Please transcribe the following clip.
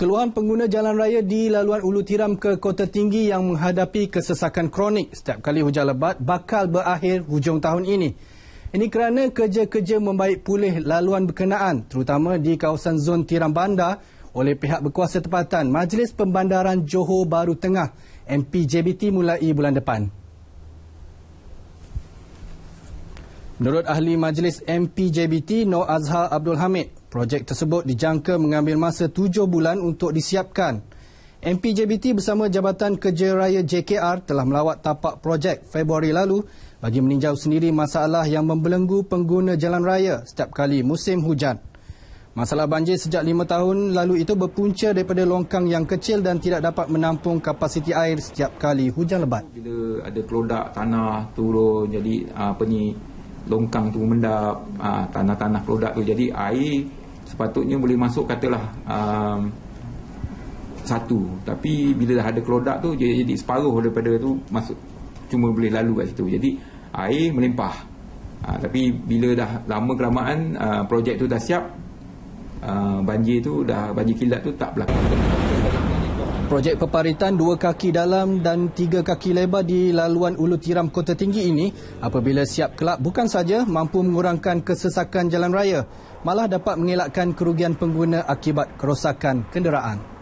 Keluhan pengguna jalan raya di laluan Ulu Tiram ke Kota Tinggi yang menghadapi kesesakan kronik setiap kali hujan lebat bakal berakhir hujung tahun ini. Ini kerana kerja-kerja membaik pulih laluan berkenaan terutama di kawasan zon Tiram Bandar oleh pihak berkuasa tempatan Majlis Pembandaran Johor Baru Tengah MPJBT mulai bulan depan. Menurut ahli majlis MPJBT No Azhar Abdul Hamid, Projek tersebut dijangka mengambil masa tujuh bulan untuk disiapkan. MPJBT bersama Jabatan Kerja Raya JKR telah melawat tapak projek Februari lalu bagi meninjau sendiri masalah yang membelenggu pengguna jalan raya setiap kali musim hujan. Masalah banjir sejak lima tahun lalu itu berpunca daripada longkang yang kecil dan tidak dapat menampung kapasiti air setiap kali hujan lebat. Bila ada kelodak tanah turun, jadi ah, apa ni, longkang tu mendap, ah, tanah-tanah kelodak tu, jadi air sepatutnya boleh masuk katalah um, satu tapi bila dah ada kelodak tu dia jadi separuh daripada tu masuk cuma boleh lalu kat situ jadi air melimpah ha, tapi bila dah lama kelamaan uh, projek tu dah siap uh, banjir tu dah banjir kilat tu tak berlaku Projek peparitan dua kaki dalam dan tiga kaki lebar di laluan Ulu Tiram Kota Tinggi ini apabila siap kelak bukan saja mampu mengurangkan kesesakan jalan raya malah dapat mengelakkan kerugian pengguna akibat kerosakan kenderaan.